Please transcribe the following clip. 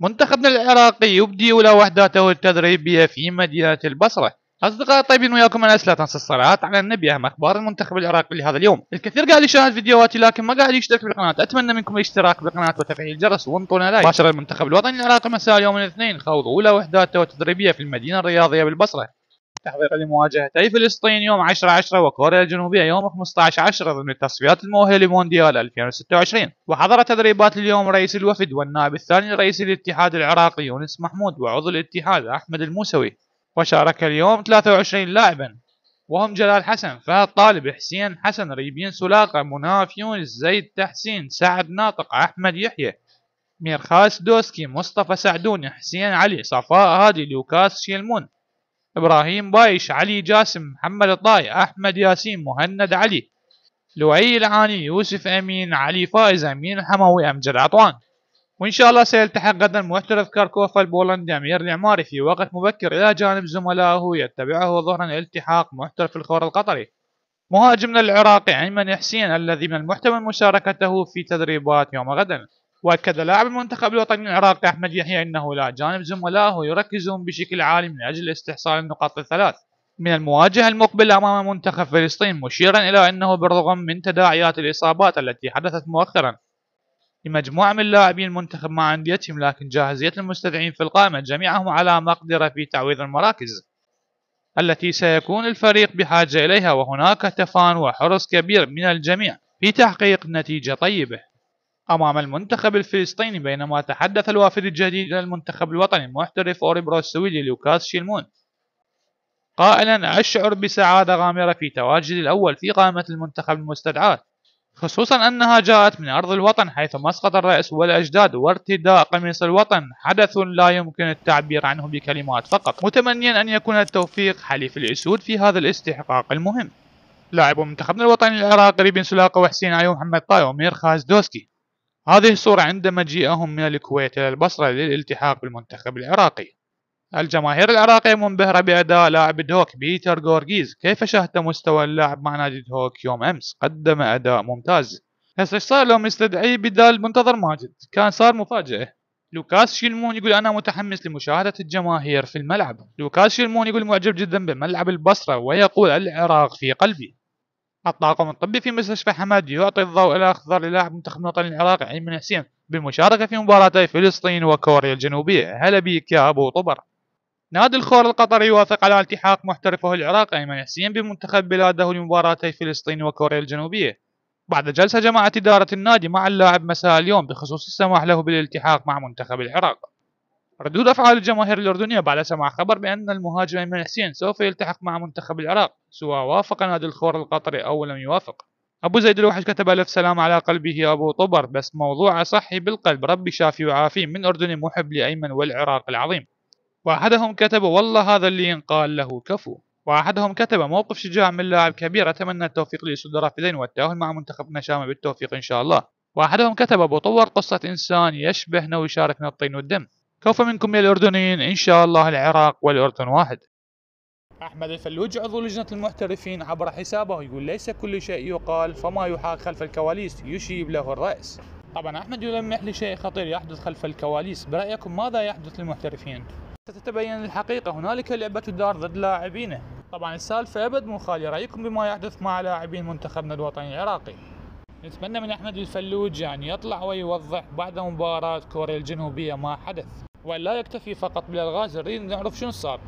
منتخبنا العراقي يبدي اولى وحداته التدريبية في مدينة البصرة أصدقاء طيبين وياكم أنا لا تنسى الصلاة على النبي أهم أخبار المنتخب العراقي لهذا اليوم الكثير قاعد يشاهد فيديوهاتي لكن ما قاعد يشترك بالقناة أتمنى منكم الاشتراك بالقناة وتفعيل الجرس وانطونا لايك باشر المنتخب الوطني العراقي مساء يوم الاثنين خوض أولى وحداته التدريبية في المدينة الرياضية بالبصرة التحضير لمواجهتي فلسطين يوم 10 10 وكوريا الجنوبية يوم 15 10 ضمن التصفيات المؤهلة لمونديال 2026 وحضر تدريبات اليوم رئيس الوفد والنائب الثاني رئيس الاتحاد العراقي يونس محمود وعضو الاتحاد أحمد الموسوي وشارك اليوم 23 لاعبا وهم جلال حسن فهد طالب حسين حسن ريبين سلاقة مناف يونس زيد تحسين سعد ناطق أحمد يحيى ميرخاس دوسكي مصطفى سعدون حسين علي صفاء هادي لوكاس شيلمون إبراهيم بايش علي جاسم محمد الطاي أحمد ياسين مهند علي لؤي العاني يوسف أمين علي فائز أمين الحموي أمجد عطوان وإن شاء الله سيلتحق غدا محترف كاركوفا البولندي أمير العماري في وقت مبكر إلى جانب زملائه يتبعه ظهرا التحاق محترف الخور القطري مهاجمنا العراقي أيمن حسين الذي من المحتمل مشاركته في تدريبات يوم غد واكد لاعب المنتخب الوطني العراقي احمد يحيى انه لا جانب زملائه يركزون بشكل عالي من اجل استحصال النقاط الثلاث من المواجهة المقبلة أمام منتخب فلسطين مشيرا إلى أنه بالرغم من تداعيات الإصابات التي حدثت مؤخرا لمجموعة من لاعبي المنتخب مع أنديتهم لكن جاهزية المستدعين في القائمة جميعهم على مقدرة في تعويض المراكز التي سيكون الفريق بحاجة إليها وهناك تفان وحرص كبير من الجميع في تحقيق نتيجة طيبة أمام المنتخب الفلسطيني بينما تحدث الوافد الجديد للمنتخب الوطني المحترف أوربرو السويدي لوكاس شيلمون قائلا أشعر بسعادة غامرة في تواجدي الأول في قائمة المنتخب المستدعاة خصوصا أنها جاءت من أرض الوطن حيث مسقط الرأس والأجداد وارتداء قميص الوطن حدث لا يمكن التعبير عنه بكلمات فقط متمنيا أن يكون التوفيق حليف الأسود في هذا الاستحقاق المهم لاعب منتخبنا الوطني العراقي بن سلاقة وحسين علي محمد طاي ومير خازدوسكي هذه الصورة عند مجيئهم من الكويت إلى البصرة للالتحاق بالمنتخب العراقي الجماهير العراقية منبهرة بأداء لاعب الهوك بيتر جورجيز كيف شاهدت مستوى اللاعب مع نادي الهوك يوم أمس قدم أداء ممتاز هسه ايش صار لهم يستدعي بدال منتظر ماجد كان صار مفاجأة لوكاس شيلمون يقول أنا متحمس لمشاهدة الجماهير في الملعب لوكاس شيلمون يقول معجب جدا بملعب البصرة ويقول العراق في قلبي الطاقم الطبي في مستشفى حماد يعطي الضوء إلى للاعب لاعب منتخب الوطني العراقي أيمن حسين بالمشاركة في مباراتي فلسطين وكوريا الجنوبية هلا بيك يا أبو طبر نادي الخور القطري يوافق على التحاق محترفه العراقي أيمن حسين بمنتخب بلاده لمباراتي فلسطين وكوريا الجنوبية بعد جلسة جماعه إدارة النادي مع اللاعب مساء اليوم بخصوص السماح له بالالتحاق مع منتخب العراق ردود أفعال الجماهير الأردنية بعد سماع خبر بأن المهاجم أيمن حسين سوف يلتحق مع منتخب العراق سواء وافق نادي الخور القطري أو لم يوافق أبو زيد الوحش كتب ألف سلام على قلبه يا أبو طبر بس موضوع صحي بالقلب ربي شافي وعافي من أردني محب لأيمن والعراق العظيم وأحدهم كتب والله هذا اللي ينقال له كفو وأحدهم كتب موقف شجاع من لاعب كبير أتمنى التوفيق لأسود رافدين والتأهل مع منتخب نشامه بالتوفيق إن شاء الله وأحدهم كتب أبو طور قصة إنسان يشبه نو من الطين والدم كفى منكم يا الأردنيين إن شاء الله العراق والأردن واحد أحمد الفلوج عضو لجنة المحترفين عبر حسابه يقول ليس كل شيء يقال فما يحاك خلف الكواليس يشيب له الرأس طبعا أحمد يلمح لشيء خطير يحدث خلف الكواليس برأيكم ماذا يحدث للمحترفين؟ ستتبين الحقيقة هنالك لعبة الدار ضد لاعبينه طبعا السالفة أبد مو خالية رأيكم بما يحدث مع لاعبين منتخبنا الوطني العراقي نتمنى من احمد الفلوج يعني يطلع ويوضح بعد مباراة كوريا الجنوبية ما حدث ولا يكتفي فقط بالالغاز نريد نعرف شنو صار